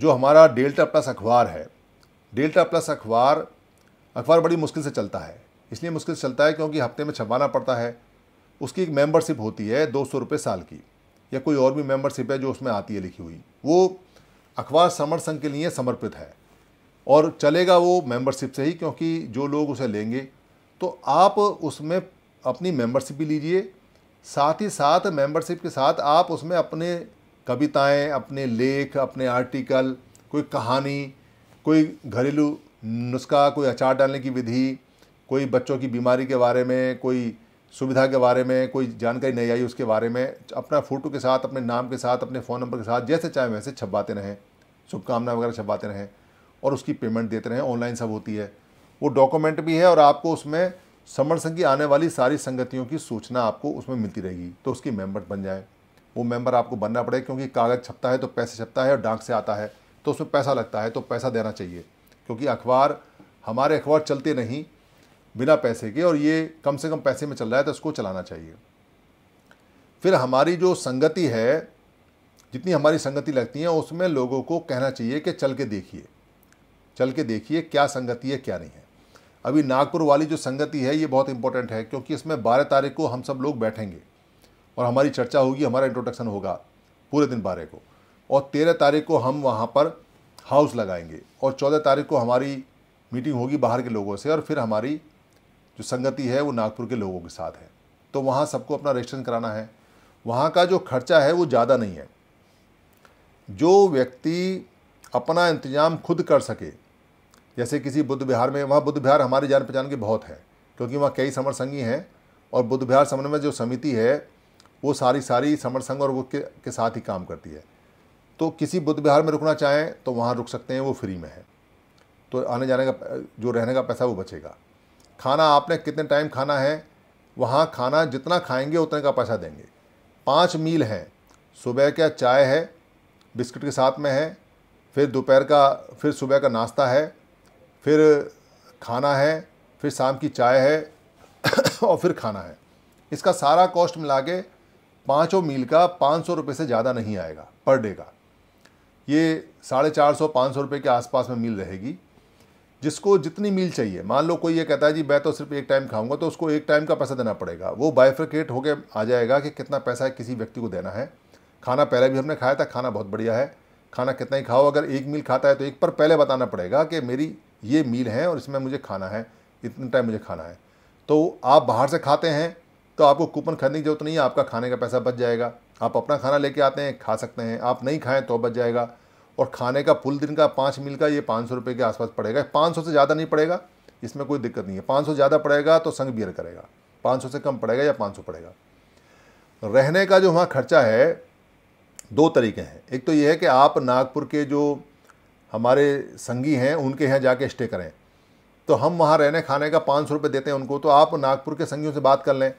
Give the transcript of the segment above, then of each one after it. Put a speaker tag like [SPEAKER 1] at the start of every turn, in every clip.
[SPEAKER 1] जो हमारा delta plus अखबार है डेल्टा प्लस अखबार अखबार बड़ी मुश्किल से चलता है इसलिए मुश्किल से चलता है क्योंकि हफ्ते में छपाना पड़ता है उसकी एक मेंबरशिप होती है दो सौ रुपये साल की या कोई और भी मेंबरशिप है जो उसमें आती है लिखी हुई वो अखबार समर संघ के लिए समर्पित है और चलेगा वो मेंबरशिप से ही क्योंकि जो लोग उसे लेंगे तो आप उसमें अपनी मेंबरशिप भी लीजिए साथ ही साथ मेंबरशिप के साथ आप उसमें अपने कविताएं अपने लेख अपने आर्टिकल कोई कहानी कोई घरेलू नुस्खा कोई अचार डालने की विधि कोई बच्चों की बीमारी के बारे में कोई सुविधा के बारे में कोई जानकारी नहीं आई उसके बारे में अपना फ़ोटो के साथ अपने नाम के साथ अपने फ़ोन नंबर के साथ जैसे चाहे वैसे छपवाते रहें शुभकामना वगैरह छपवाते रहें और उसकी पेमेंट देते रहें ऑनलाइन सब होती है वो डॉक्यूमेंट भी है और आपको उसमें समर संघ की आने वाली सारी संगतियों की सूचना आपको उसमें मिलती रहेगी तो उसकी मेम्बर बन जाएँ वो मेंबर आपको बनना पड़ेगा क्योंकि कागज़ छपता है तो पैसे छपता है और डाक से आता है तो उसमें पैसा लगता है तो पैसा देना चाहिए क्योंकि अखबार हमारे अखबार चलते नहीं बिना पैसे के और ये कम से कम पैसे में चल रहा है तो उसको चलाना चाहिए फिर हमारी जो संगति है जितनी हमारी संगति लगती है उसमें लोगों को कहना चाहिए कि चल के देखिए चल के देखिए क्या संगति है क्या नहीं है अभी नागपुर वाली जो संगति है ये बहुत इंपॉर्टेंट है क्योंकि इसमें बारह तारीख को हम सब लोग बैठेंगे और हमारी चर्चा होगी हमारा इंट्रोडक्शन होगा पूरे दिन बारह को और तेरह तारीख को हम वहाँ पर हाउस लगाएंगे और चौदह तारीख को हमारी मीटिंग होगी बाहर के लोगों से और फिर हमारी जो संगति है वो नागपुर के लोगों के साथ है तो वहाँ सबको अपना रजिस्ट्रेशन कराना है वहाँ का जो खर्चा है वो ज़्यादा नहीं है जो व्यक्ति अपना इंतज़ाम खुद कर सके जैसे किसी बुद्ध विहार में वहाँ बुद्ध विहार हमारे जान पहचान के बहुत है क्योंकि वहाँ कई समर संगी हैं और बुद्ध विहार समन्वय जो समिति है वो सारी सारी समर संघ और वो के, के साथ ही काम करती है तो किसी बुद्ध विहार में रुकना चाहें तो वहाँ रुक सकते हैं वो फ्री में है तो आने जाने का जो रहने का पैसा वो बचेगा खाना आपने कितने टाइम खाना है वहाँ खाना जितना खाएंगे उतने का पैसा देंगे पाँच मील हैं सुबह का चाय है बिस्किट के साथ में है फिर दोपहर का फिर सुबह का नाश्ता है फिर खाना है फिर शाम की चाय है और फिर खाना है इसका सारा कॉस्ट मिला के पाँचों मील का पाँच सौ रुपये से ज़्यादा नहीं आएगा पर डे का ये साढ़े चार सौ पाँच सौ रुपये के आसपास में मील रहेगी जिसको जितनी मील चाहिए मान लो कोई ये कहता है जी मैं तो सिर्फ एक टाइम खाऊंगा तो उसको एक टाइम का पैसा देना पड़ेगा वो बाइफ्रिकेट होकर आ जाएगा कि कितना पैसा किसी व्यक्ति को देना है खाना पहले भी हमने खाया था खाना बहुत बढ़िया है खाना कितना ही खाओ अगर एक मील खाता है तो एक पर पहले बताना पड़ेगा कि मेरी ये मील है और इसमें मुझे खाना है इतना टाइम मुझे खाना है तो आप बाहर से खाते हैं तो आपको कूपन खरीदने की जरूरत नहीं है आपका खाने का पैसा बच जाएगा आप अपना खाना लेके आते हैं खा सकते हैं आप नहीं खाएँ तो बच जाएगा और खाने का फुल दिन का पाँच मील का ये पाँच सौ रुपये के आसपास पड़ेगा पाँच सौ से ज़्यादा नहीं पड़ेगा इसमें कोई दिक्कत नहीं है पाँच सौ ज़्यादा पड़ेगा तो संग बियर करेगा पाँच सौ से कम पड़ेगा या पाँच सौ पड़ेगा रहने का जो वहाँ खर्चा है दो तरीके हैं एक तो ये है कि आप नागपुर के जो हमारे संगी हैं उनके यहाँ जाके स्टे करें तो हम वहाँ रहने खाने का पाँच सौ रुपये देते हैं उनको तो आप नागपुर के संगियों से बात कर लें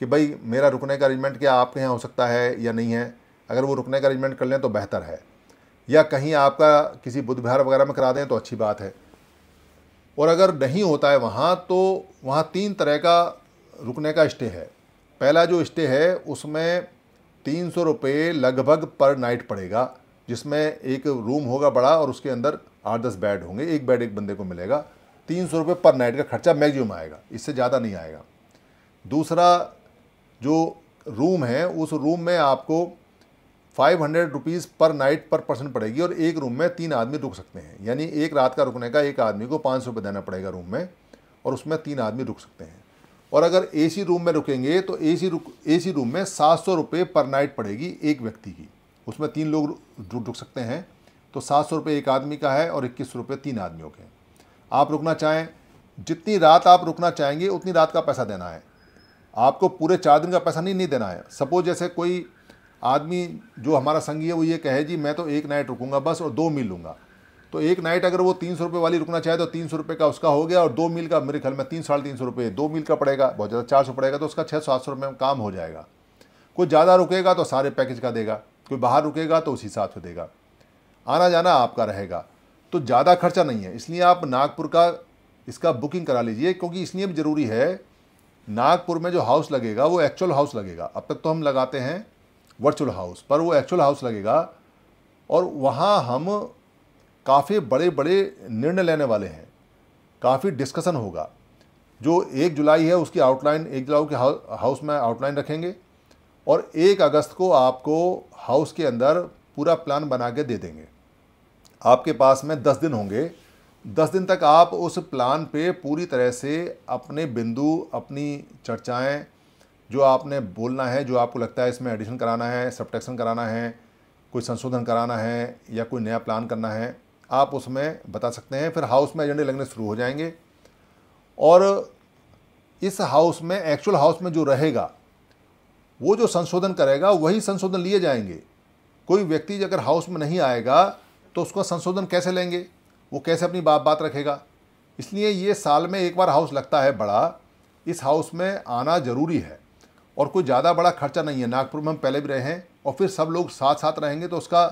[SPEAKER 1] कि भाई मेरा रुकने का अरेंजमेंट क्या आपके यहाँ हो सकता है या नहीं है अगर वो रुकने का अरेंजमेंट कर लें तो बेहतर है या कहीं आपका किसी बुद्ध विहार वगैरह में करा दें तो अच्छी बात है और अगर नहीं होता है वहाँ तो वहाँ तीन तरह का रुकने का स्टे है पहला जो स्टे है उसमें तीन सौ रुपये लगभग पर नाइट पड़ेगा जिसमें एक रूम होगा बड़ा और उसके अंदर आठ दस बेड होंगे एक बेड एक बंदे को मिलेगा तीन सौ रुपये पर नाइट का खर्चा मैगजिम आएगा इससे ज़्यादा नहीं आएगा दूसरा जो रूम है उस रूम में आपको five hundred rupees per night per person पड़ेगी और एक रूम में तीन आदमी रुक सकते हैं यानी एक रात का रुकने का एक आदमी को पाँच सौ रुपये देना पड़ेगा रूम में और उसमें तीन आदमी रुक सकते हैं और अगर एसी रूम में रुकेंगे तो एसी रुक एसी रूम में सात सौ रुपये पर नाइट पड़ेगी एक व्यक्ति की उसमें तीन लोग रुक, रुक सकते हैं तो सात सौ रुपये एक आदमी का है और इक्कीस सौ रुपये तीन आदमियों के आप रुकना चाहें जितनी रात आप रुकना चाहेंगे उतनी रात का पैसा देना है आपको पूरे चार दिन का पैसा नहीं नहीं देना है सपोज जैसे कोई आदमी जो हमारा संगी है वो ये कहे जी मैं तो एक नाइट रुकूंगा बस और दो मील लूँगा तो एक नाइट अगर वो तीन सौ रुपये वाली रुकना चाहे तो तीन सौ रुपये का उसका हो गया और दो मील का मेरे ख्याल में तीन साढ़े तीन सौ रुपये दो मील का पड़ेगा बहुत ज़्यादा चार सौ पड़ेगा तो उसका छः सात सौ रुपये में काम हो जाएगा कोई ज़्यादा रुकेगा तो सारे पैकेज का देगा कोई बाहर रुकेगा तो उस हिसाब से देगा आना जाना आपका रहेगा तो ज़्यादा खर्चा नहीं है इसलिए आप नागपुर का इसका बुकिंग करा लीजिए क्योंकि इसलिए भी ज़रूरी है नागपुर में जो हाउस लगेगा वो एक्चुअल हाउस लगेगा अब तक तो हम लगाते हैं वर्चुअल हाउस पर वो एक्चुअल हाउस लगेगा और वहाँ हम काफ़ी बड़े बड़े निर्णय लेने वाले हैं काफ़ी डिस्कशन होगा जो एक जुलाई है उसकी आउटलाइन एक जुलाई के हाउस में आउटलाइन रखेंगे और एक अगस्त को आपको हाउस के अंदर पूरा प्लान बना के दे देंगे आपके पास में दस दिन होंगे दस दिन तक आप उस प्लान पे पूरी तरह से अपने बिंदु अपनी चर्चाएं जो आपने बोलना है जो आपको लगता है इसमें एडिशन कराना है सब्ट्रैक्शन कराना है कोई संशोधन कराना है या कोई नया प्लान करना है आप उसमें बता सकते हैं फिर हाउस में एजेंडे लगने शुरू हो जाएंगे और इस हाउस में एक्चुअल हाउस में जो रहेगा वो जो संशोधन करेगा वही संशोधन लिए जाएंगे कोई व्यक्ति अगर हाउस में नहीं आएगा तो उसका संशोधन कैसे लेंगे वो कैसे अपनी बात बात रखेगा इसलिए ये साल में एक बार हाउस लगता है बड़ा इस हाउस में आना ज़रूरी है और कोई ज़्यादा बड़ा खर्चा नहीं है नागपुर में हम पहले भी रहे हैं और फिर सब लोग साथ साथ रहेंगे तो उसका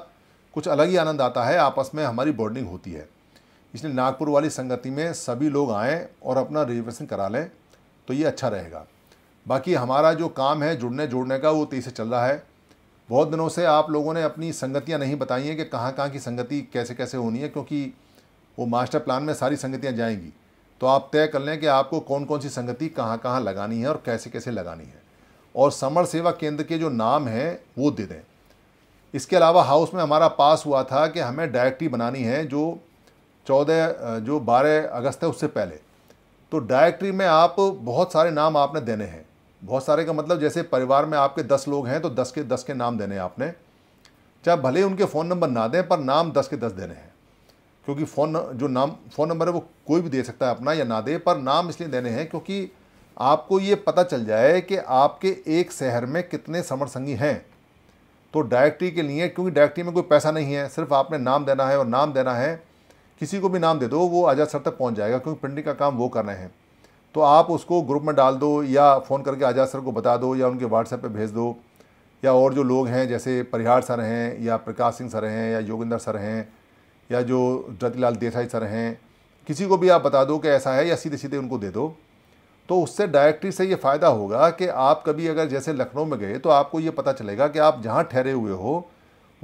[SPEAKER 1] कुछ अलग ही आनंद आता है आपस में हमारी बॉन्डिंग होती है इसलिए नागपुर वाली संगति में सभी लोग आएँ और अपना रिजर्वेशन करा लें तो ये अच्छा रहेगा बाकी हमारा जो काम है जुड़ने जोड़ने का वो तेज़ी से चल रहा है बहुत दिनों से आप लोगों ने अपनी संगतियाँ नहीं बताई हैं कि कहाँ कहाँ की संगति कैसे कैसे होनी है क्योंकि वो मास्टर प्लान में सारी संगतियाँ जाएंगी तो आप तय कर लें कि आपको कौन कौन सी संगति कहाँ कहाँ लगानी है और कैसे कैसे लगानी है और समर सेवा केंद्र के जो नाम हैं वो दे दें इसके अलावा हाउस में हमारा पास हुआ था कि हमें डायरेक्टरी बनानी है जो चौदह जो बारह अगस्त है उससे पहले तो डायरेक्टरी में आप बहुत सारे नाम आपने देने हैं बहुत सारे का मतलब जैसे परिवार में आपके दस लोग हैं तो दस के दस के नाम देने हैं आपने चाहे भले उनके फ़ोन नंबर ना दें पर नाम दस के दस देने हैं क्योंकि फ़ोन जो नाम फ़ोन नंबर है वो कोई भी दे सकता है अपना या ना दे पर नाम इसलिए देने हैं क्योंकि आपको ये पता चल जाए कि आपके एक शहर में कितने समर संगी हैं तो डायरेक्टरी के लिए क्योंकि डायरेक्टरी में कोई पैसा नहीं है सिर्फ आपने नाम देना है और नाम देना है किसी को भी नाम दे दो वो आज़ाद सर तक पहुँच जाएगा क्योंकि प्रिंटिंग का काम वो कर रहे हैं तो आप उसको ग्रुप में डाल दो या फ़ोन करके आज़ाद सर को बता दो या उनके व्हाट्सएप पर भेज दो या और जो लोग हैं जैसे परिहार सर हैं या प्रकाश सिंह सर हैं या योगिंदर सर हैं या जो रतिलाल देसाई सर हैं किसी को भी आप बता दो कि ऐसा है या सीधे सीधे उनको दे दो तो उससे डायरेक्टरी से ये फ़ायदा होगा कि आप कभी अगर जैसे लखनऊ में गए तो आपको ये पता चलेगा कि आप जहाँ ठहरे हुए हो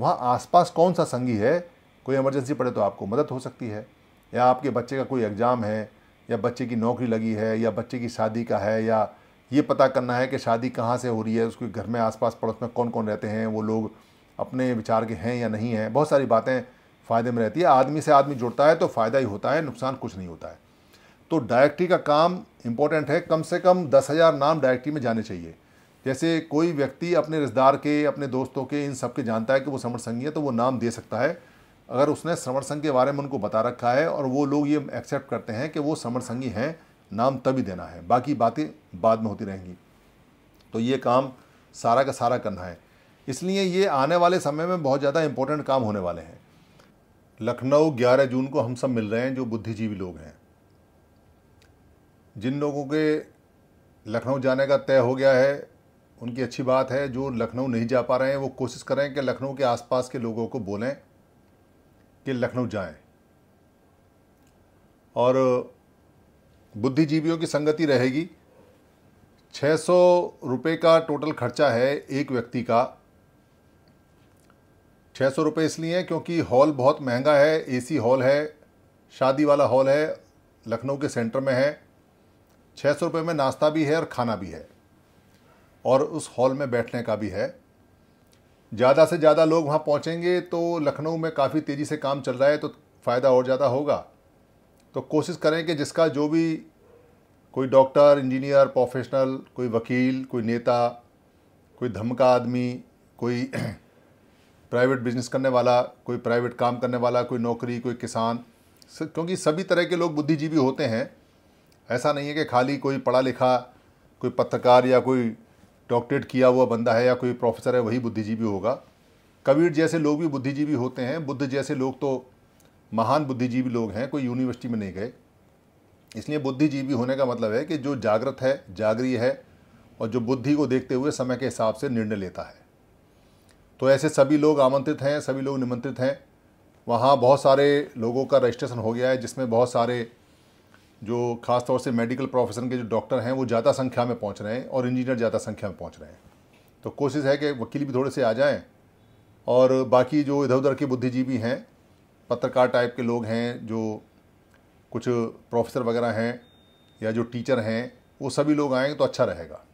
[SPEAKER 1] वहाँ आसपास कौन सा संगी है कोई इमरजेंसी पड़े तो आपको मदद हो सकती है या आपके बच्चे का कोई एग्ज़ाम है या बच्चे की नौकरी लगी है या बच्चे की शादी का है या ये पता करना है कि शादी कहाँ से हो रही है उसके घर में आसपास पड़ोस में कौन कौन रहते हैं वो लोग अपने विचार के हैं या नहीं हैं बहुत सारी बातें फ़ायदे में रहती है आदमी से आदमी जुड़ता है तो फ़ायदा ही होता है नुकसान कुछ नहीं होता है तो डायरेक्टरी का काम इम्पोर्टेंट है कम से कम दस हज़ार नाम डायरेक्टरी में जाने चाहिए जैसे कोई व्यक्ति अपने रिश्तेदार के अपने दोस्तों के इन सब के जानता है कि वो समर्थ संघी है तो वो नाम दे सकता है अगर उसने श्रवण संघ के बारे में उनको बता रखा है और वो लोग ये एक्सेप्ट करते हैं कि वो समर्थ संघी हैं नाम तभी देना है बाकी बातें बाद में होती रहेंगी तो ये काम सारा का सारा करना है इसलिए ये आने वाले समय में बहुत ज़्यादा इम्पोर्टेंट काम होने वाले हैं लखनऊ 11 जून को हम सब मिल रहे हैं जो बुद्धिजीवी लोग हैं जिन लोगों के लखनऊ जाने का तय हो गया है उनकी अच्छी बात है जो लखनऊ नहीं जा पा रहे हैं वो कोशिश करें कि लखनऊ के आसपास के लोगों को बोलें कि लखनऊ जाएं और बुद्धिजीवियों की संगति रहेगी 600 रुपए का टोटल खर्चा है एक व्यक्ति का छः सौ रुपये इसलिए हैं क्योंकि हॉल बहुत महंगा है एसी हॉल है शादी वाला हॉल है लखनऊ के सेंटर में है छः सौ रुपये में नाश्ता भी है और खाना भी है और उस हॉल में बैठने का भी है ज़्यादा से ज़्यादा लोग वहाँ पहुँचेंगे तो लखनऊ में काफ़ी तेज़ी से काम चल रहा है तो फ़ायदा और ज़्यादा होगा तो कोशिश करें कि जिसका जो भी कोई डॉक्टर इंजीनियर प्रोफेशनल कोई वकील कोई नेता कोई धमका आदमी कोई प्राइवेट बिजनेस करने वाला कोई प्राइवेट काम करने वाला कोई नौकरी कोई किसान क्योंकि सभी तरह के लोग बुद्धिजीवी होते हैं ऐसा नहीं है कि खाली कोई पढ़ा लिखा कोई पत्रकार या कोई डॉक्टरेट किया हुआ बंदा है या कोई प्रोफेसर है वही बुद्धिजीवी होगा कबीर जैसे लोग भी बुद्धिजीवी होते हैं बुद्ध जैसे लोग तो महान बुद्धिजीवी लोग हैं कोई यूनिवर्सिटी में नहीं गए इसलिए बुद्धिजीवी होने का मतलब है कि जो जागृत है जागरी है और जो बुद्धि को देखते हुए समय के हिसाब से निर्णय लेता है तो ऐसे सभी लोग आमंत्रित हैं सभी लोग निमंत्रित हैं वहाँ बहुत सारे लोगों का रजिस्ट्रेशन हो गया है जिसमें बहुत सारे जो खासतौर से मेडिकल प्रोफेशन के जो डॉक्टर हैं वो ज़्यादा संख्या में पहुँच रहे हैं और इंजीनियर ज़्यादा संख्या में पहुँच रहे हैं तो कोशिश है कि वकील भी थोड़े से आ जाएँ और बाकी जो इधर उधर के बुद्धिजीवी हैं पत्रकार टाइप के लोग हैं जो कुछ प्रोफेसर वगैरह हैं या जो टीचर हैं वो सभी लोग आएंगे तो अच्छा रहेगा